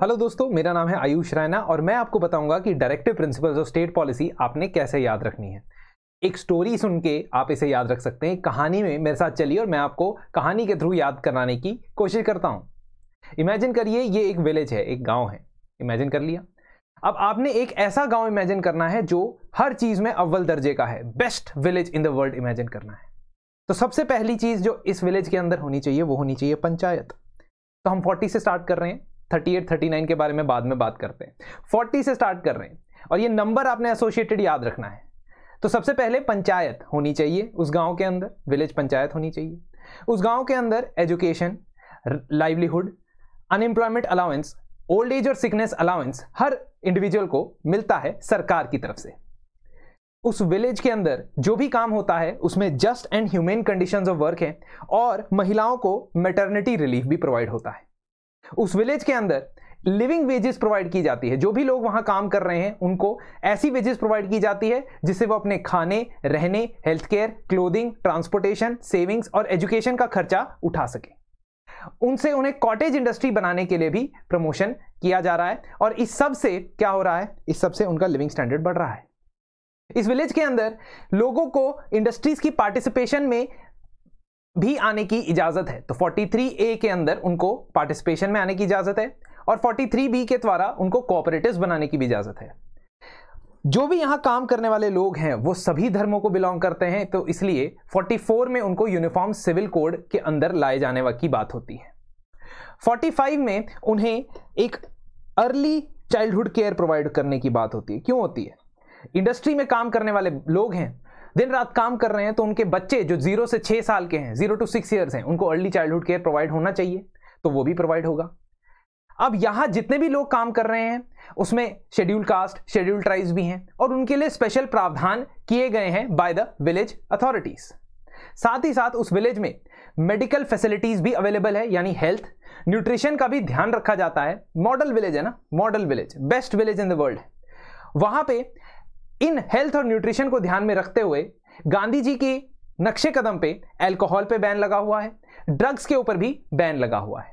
hello दोस्तों मेरा नाम है आयुष रैना और मैं आपको बताऊंगा कि directive principles of state policy आपने कैसे याद रखनी है एक स्टोरी सुन के आप इसे याद रख सकते हैं कहानी में मेरे साथ चलिए और मैं आपको कहानी के थ्रू याद कराने की कोशिश करता हूं इमेजिन करिए ये एक विलेज है एक गाँव है इमेजिन कर लिया अब आपने एक ऐसा गाँव इमेजिन करना है जो हर चीज़ में अव्वल दर्जे का है best village in the world imagine करना है तो सबसे पहली चीज़ जो इस विलेज के अंदर होनी चाहिए वो होनी चाहिए पंचायत तो हम फोर्टी से स्टार्ट कर रहे हैं एट थर्टी नाइन के बारे में बाद में बात करते हैं फोर्टी से स्टार्ट कर रहे हैं और ये नंबर आपने एसोसिएटेड याद रखना है तो सबसे पहले पंचायत होनी चाहिए उस गांव के अंदर विलेज पंचायत होनी चाहिए उस गांव के अंदर education livelihood unemployment allowance old age और सिकनेस अलाउंस हर इंडिविजुअल को मिलता है सरकार की तरफ से उस विलेज के अंदर जो भी काम होता है उसमें just and humane conditions of work हैं और महिलाओं को मेटर्निटी रिलीफ भी प्रोवाइड होता है उस विलेज के अंदर लिविंग वेजेस प्रोवाइड की जाती है जो भी लोग वहां काम कर रहे हैं उनको ऐसी वेजेस प्रोवाइड की जाती है जिससे वो अपने खाने रहने health care clothing transportation savings और एजुकेशन का खर्चा उठा सके उनसे उन्हें कॉटेज इंडस्ट्री बनाने के लिए भी प्रमोशन किया जा रहा है और इस सब से क्या हो रहा है इस सब से उनका लिविंग स्टैंडर्ड बढ़ रहा है इस विलेज के अंदर लोगों को इंडस्ट्रीज की पार्टिसिपेशन में भी आने की इजाज़त है तो 43 ए के अंदर उनको पार्टिसिपेशन में आने की इजाज़त है और 43 बी के द्वारा उनको कोऑपरेटिव बनाने की भी इजाज़त है जो भी यहाँ काम करने वाले लोग हैं वो सभी धर्मों को बिलोंग करते हैं तो इसलिए 44 में उनको यूनिफॉर्म सिविल कोड के अंदर लाए जाने की बात होती है 45 में उन्हें एक अर्ली चाइल्डहुड केयर प्रोवाइड करने की बात होती है क्यों होती है इंडस्ट्री में काम करने वाले लोग हैं दिन रात काम कर रहे हैं तो उनके बच्चे जो जीरो से छह साल के हैं जीरो टू सिक्स ईयर्स हैं उनको अर्ली चाइल्डहुड केयर प्रोवाइड होना चाहिए तो वो भी प्रोवाइड होगा अब यहाँ जितने भी लोग काम कर रहे हैं उसमें शेड्यूल कास्ट शेड्यूल ट्राइब्स भी हैं और उनके लिए स्पेशल प्रावधान किए गए हैं बाय द विलेज अथॉरिटीज़ साथ ही साथ उस विलेज में मेडिकल फैसिलिटीज भी अवेलेबल है यानी हेल्थ न्यूट्रिशन का भी ध्यान रखा जाता है मॉडल विलेज है ना model village best village in the world वहां पे इन हेल्थ और न्यूट्रिशन को ध्यान में रखते हुए गांधी जी के नक्शे कदम पे अल्कोहल पे बैन लगा हुआ है ड्रग्स के ऊपर भी बैन लगा हुआ है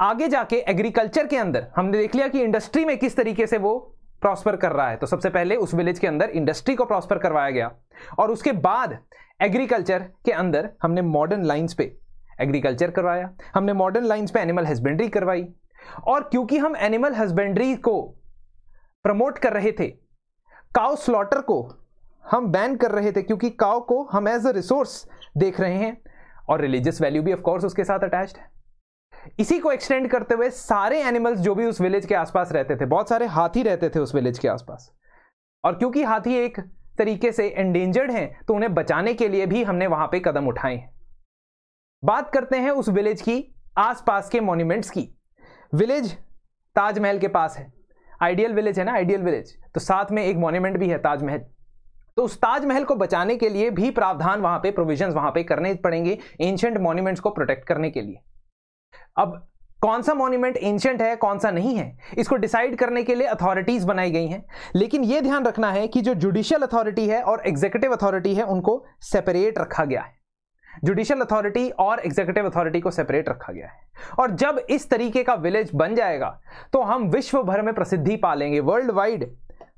आगे जाके एग्रीकल्चर के अंदर हमने देख लिया कि इंडस्ट्री में किस तरीके से वो प्रॉस्पर कर रहा है तो सबसे पहले उस विलेज के अंदर इंडस्ट्री को प्रॉस्पर करवाया गया और उसके बाद एग्रीकल्चर के अंदर हमने मॉडर्न लाइन्स पे एग्रीकल्चर करवाया हमने मॉडर्न लाइन्स पे एनिमल हस्बेंड्री करवाई और क्योंकि हम एनिमल हस्बेंड्री को प्रमोट कर रहे थे काउ स्लॉटर को हम बैन कर रहे थे क्योंकि काउ को हम एज अ रिसोर्स देख रहे हैं और रिलीजियस वैल्यू भी ऑफकोर्स उसके साथ अटैच्ड है इसी को एक्सटेंड करते हुए सारे एनिमल्स जो भी उस विलेज के आसपास रहते थे बहुत सारे हाथी रहते थे उस विलेज के आसपास और क्योंकि हाथी एक तरीके से एंडेंजर्ड हैं तो उन्हें बचाने के लिए भी हमने वहां पे कदम उठाए हैं बात करते हैं उस विलेज की आसपास के मॉन्यूमेंट्स की विलेज ताजमहल के पास है आइडियल विलेज है ना आइडियल विलेज तो साथ में एक मॉन्यूमेंट भी है ताजमहल तो उस ताजमहल को बचाने के लिए भी प्रावधान वहां पे प्रोविजन वहां पे करने पड़ेंगे एंशंट मॉन्यूमेंट्स को प्रोटेक्ट करने के लिए अब कौन सा मॉन्यूमेंट एंशंट है कौन सा नहीं है इसको डिसाइड करने के लिए अथॉरिटीज बनाई गई हैं लेकिन यह ध्यान रखना है कि जो जुडिशियल अथॉरिटी है और एग्जीक्यूटिव अथॉरिटी है उनको सेपरेट रखा गया है जुडिशियल अथॉरिटी और एग्जीक्यूटिव अथॉरिटी को सेपरेट रखा गया है और जब इस तरीके का विलेज बन जाएगा तो हम विश्व भर में प्रसिद्धि लेंगे वर्ल्ड वाइड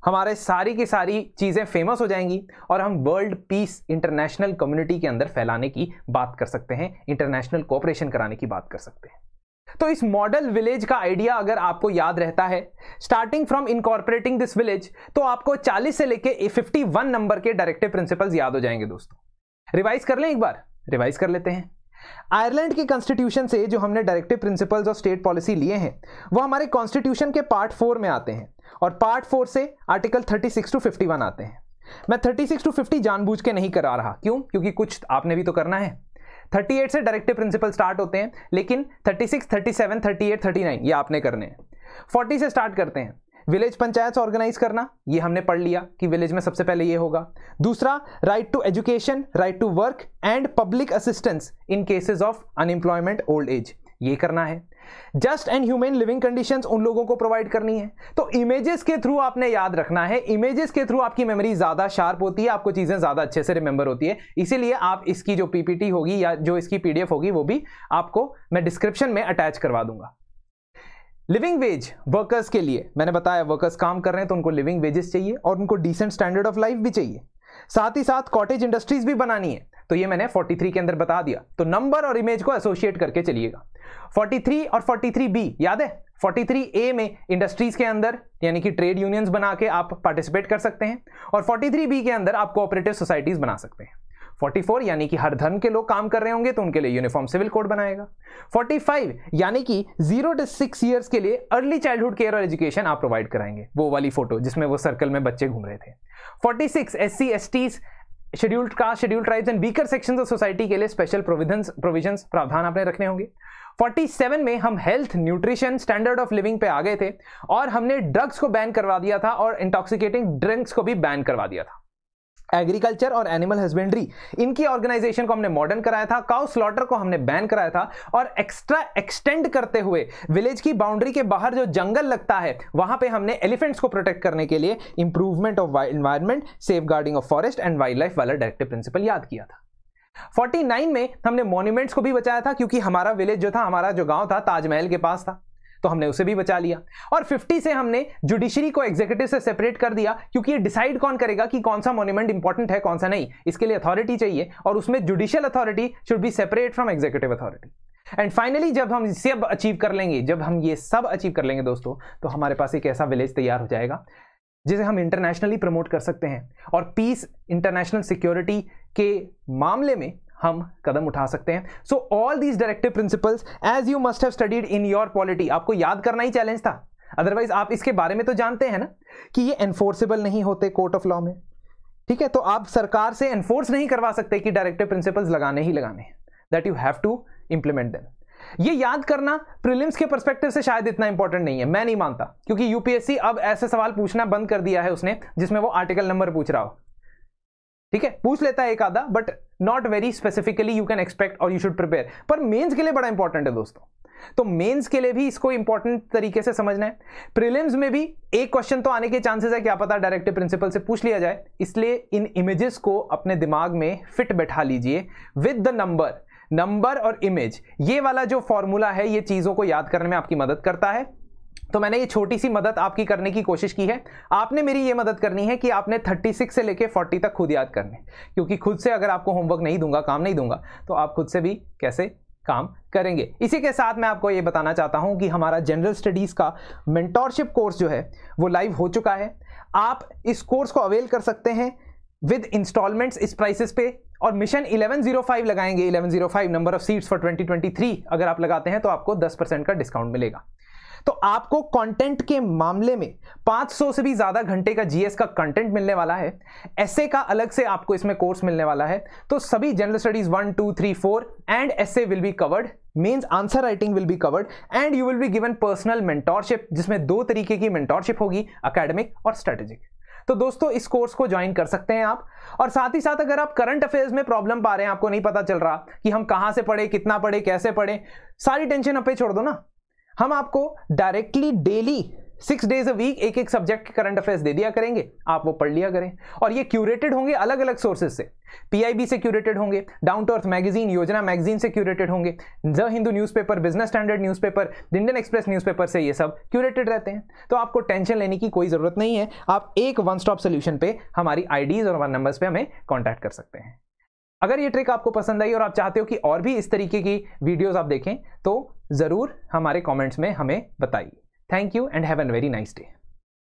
हमारे सारी की सारी चीज़ें फेमस हो जाएंगी और हम वर्ल्ड पीस इंटरनेशनल कम्युनिटी के अंदर फैलाने की बात कर सकते हैं इंटरनेशनल कोऑपरेशन कराने की बात कर सकते हैं तो इस मॉडल विलेज का आइडिया अगर आपको याद रहता है starting from incorporating this village तो आपको 40 से लेके 51 नंबर के डायरेक्टिव प्रिंसिपल्स याद हो जाएंगे दोस्तों रिवाइज कर लें एक बार रिवाइज कर लेते हैं आयरलैंड के कॉन्स्टिट्यूशन से जो हमने डायरेक्टिव प्रिंसिपल्स और स्टेट पॉलिसी लिए हैं वो हमारे कॉन्स्टिट्यूशन के पार्ट फोर में आते हैं और पार्ट फोर से article thirty six to fifty one आते हैं मैं थर्टी सिक्स टू फिफ्टी जानबूझ के नहीं करा रहा क्यों क्योंकि कुछ आपने भी तो करना है थर्टी एट से डायरेक्टिव प्रिंसिपल स्टार्ट होते हैं लेकिन thirty thirty six seven thirty eight thirty nine ये आपने करने हैं फोर्टी से स्टार्ट करते हैं विलेज पंचायत ऑर्गेनाइज करना ये हमने पढ़ लिया कि विलेज में सबसे पहले ये होगा दूसरा right to education right to work and public assistance in cases of unemployment old age ये करना है just and human living condition उन लोगों को प्रोवाइड करनी है तो इमेजेस के थ्रू आपने याद रखना है इमेजेस के थ्रू आपकी मेमोरी ज्यादा शार्प होती है आपको चीजें ज्यादा अच्छे से रिमेंबर होती है इसीलिए आप इसकी जो पीपीटी होगी या जो इसकी पीडीएफ होगी वो भी आपको मैं डिस्क्रिप्शन में अटैच करवा दूंगा लिविंग वेज वर्कर्स के लिए मैंने बताया वर्कर्स काम कर रहे हैं तो उनको लिविंग वेजेस चाहिए और उनको डिसेंट स्टैंडर्ड ऑफ लाइफ भी चाहिए साथ ही साथ कॉटेज इंडस्ट्रीज भी बनानी है तो ये मैंने 43 के अंदर बता दिया तो नंबर और इमेज को एसोसिएट करके चलिएगा 43 और 43 बी याद है 43 ए में इंडस्ट्रीज के अंदर यानी कि ट्रेड यूनियंस बना के आप पार्टिसिपेट कर सकते हैं और 43 बी के अंदर आप कोऑपरेटिव सोसाइटीज बना सकते हैं 44 यानी कि हर धर्म के लोग काम कर रहे होंगे तो उनके लिए यूनिफॉर्म सिविल कोड बनाएगा 45 यानी कि जीरो टू सिक्स ईयर्स के लिए अर्ली चाइल्डहुड केयर और एजुकेशन आप प्रोवाइड कराएंगे वो वाली फोटो जिसमें वो सर्कल में बच्चे घूम रहे थे 46 six S C S Ts scheduled caste schedule tribes and weaker section of society के लिए स्पेशल प्रोविजंस प्रोविजंस प्रावधान आपने रखने होंगे 47 में हम health nutrition standard of living पे आ गए थे और हमने ड्रग्स को बैन करवा दिया था और इंटॉक्सिकेटिंग ड्रिंक्स को भी बैन करवा दिया था एग्रीकल्चर और एनिमल हस्बेंड्री इनकी ऑर्गेनाइजेशन को हमने मॉडर्न कराया था काउ स्लॉटर को हमने बैन कराया था और एक्स्ट्रा एक्सटेंड करते हुए विलेज की बाउंड्री के बाहर जो जंगल लगता है वहां पे हमने एलिफेंट्स को प्रोटेक्ट करने के लिए improvement of environment safeguarding of forest and wildlife वाला डायरेक्टिव प्रिंसिपल याद किया था 49 में हमने मॉन्यूमेंट्स को भी बचाया था क्योंकि हमारा विलेज जो था हमारा जो गांव था ताजमहल के पास था तो हमने उसे भी बचा लिया और 50 से हमने जुडिशरी को एग्जीक्यूटिव से सेपरेट कर दिया क्योंकि ये डिसाइड कौन करेगा कि कौन सा मोन्यूमेंट इंपॉर्टेंट है कौन सा नहीं इसके लिए अथॉरिटी चाहिए और उसमें judicial authority should be separate from executive authority and finally जब हम सब अचीव कर लेंगे जब हम ये सब अचीव कर लेंगे दोस्तों तो हमारे पास एक ऐसा विलेज तैयार हो जाएगा जिसे हम इंटरनेशनली प्रमोट कर सकते हैं और पीस इंटरनेशनल सिक्योरिटी के मामले में हम कदम उठा सकते हैं so all these directive principles as you must have studied in your polity आपको याद करना ही चैलेंज था अदरवाइज आप इसके बारे में तो जानते हैं ना कि ये एनफोर्सेबल नहीं होते कोर्ट ऑफ लॉ में ठीक है तो आप सरकार से एनफोर्स नहीं करवा सकते कि डायरेक्टिव प्रिंसिपल्स लगाने ही लगाने that you have to implement them ये याद करना प्रीलिम्स के परस्पेक्टिव से शायद इतना इंपॉर्टेंट नहीं है मैं नहीं मानता क्योंकि यूपीएससी अब ऐसे सवाल पूछना बंद कर दिया है उसने जिसमें वो आर्टिकल नंबर पूछ रहा हो ठीक है पूछ लेता है एक आधा but not very specifically you can expect और यू शुड प्रिपेयर पर मेंस के लिए बड़ा इंपॉर्टेंट है दोस्तों तो मेंस के लिए भी इसको इंपॉर्टेंट तरीके से समझना है प्रिलिम्स में भी एक क्वेश्चन तो आने के चांसेस है क्या पता डायरेक्टिव प्रिंसिपल से पूछ लिया जाए इसलिए इन इमेजेस को अपने दिमाग में फिट बैठा लीजिए विद द नंबर नंबर और इमेज ये वाला जो फॉर्मूला है ये चीज़ों को याद करने में आपकी मदद करता है तो मैंने ये छोटी सी मदद आपकी करने की कोशिश की है आपने मेरी ये मदद करनी है कि आपने 36 से लेके 40 तक खुद याद करने क्योंकि खुद से अगर आपको होमवर्क नहीं दूंगा काम नहीं दूंगा तो आप खुद से भी कैसे काम करेंगे इसी के साथ मैं आपको ये बताना चाहता हूँ कि हमारा जनरल स्टडीज़ का मेंटोरशिप कोर्स जो है वो लाइव हो चुका है आप इस कोर्स को अवेल कर सकते हैं विद इंस्टॉलमेंट्स इस प्राइसेस पे और मिशन 1105 लगाएंगे 1105 नंबर ऑफ सीट्स फॉर 2023 अगर आप लगाते हैं तो आपको 10 परसेंट का डिस्काउंट मिलेगा तो आपको कंटेंट के मामले में 500 से भी ज़्यादा घंटे का जीएस का कंटेंट मिलने वाला है एसए का अलग से आपको इसमें कोर्स मिलने वाला है तो सभी general studies one two three four and essay will be covered mains answer writing will be covered and you will be given personal mentorship जिसमें दो तरीके की मेंटोरशिप होगी अकेडमिक और स्ट्रेटेजिक तो दोस्तों इस कोर्स को ज्वाइन कर सकते हैं आप और साथ ही साथ अगर आप करंट अफेयर्स में प्रॉब्लम पा रहे हैं आपको नहीं पता चल रहा कि हम कहां से पढ़े कितना पढ़े कैसे पढ़े सारी टेंशन अपे छोड़ दो ना हम आपको directly daily six days a week एक एक सब्जेक्ट के करंट अफेयर्स दे दिया करेंगे आप वो पढ़ लिया करें और ये क्यूरेटेड होंगे अलग अलग सोर्सेज से पीआईबी से क्यूरेटेड होंगे Down to Earth magazine Yojana magazine से क्यूरेटेड होंगे the Hindu newspaper Business Standard newspaper Indian Express newspaper से ये सब क्यूरेटेड रहते हैं तो आपको टेंशन लेने की कोई ज़रूरत नहीं है आप एक वन स्टॉप सोल्यूशन पर हमारी आईडीज़ और वन नंबर्स पर हमें कॉन्टैक्ट कर सकते हैं अगर ये ट्रिक आपको पसंद आई और आप चाहते हो कि और भी इस तरीके की वीडियोज़ आप देखें तो ज़रूर हमारे कमेंट्स में हमें बताइए thank you and have an very nice day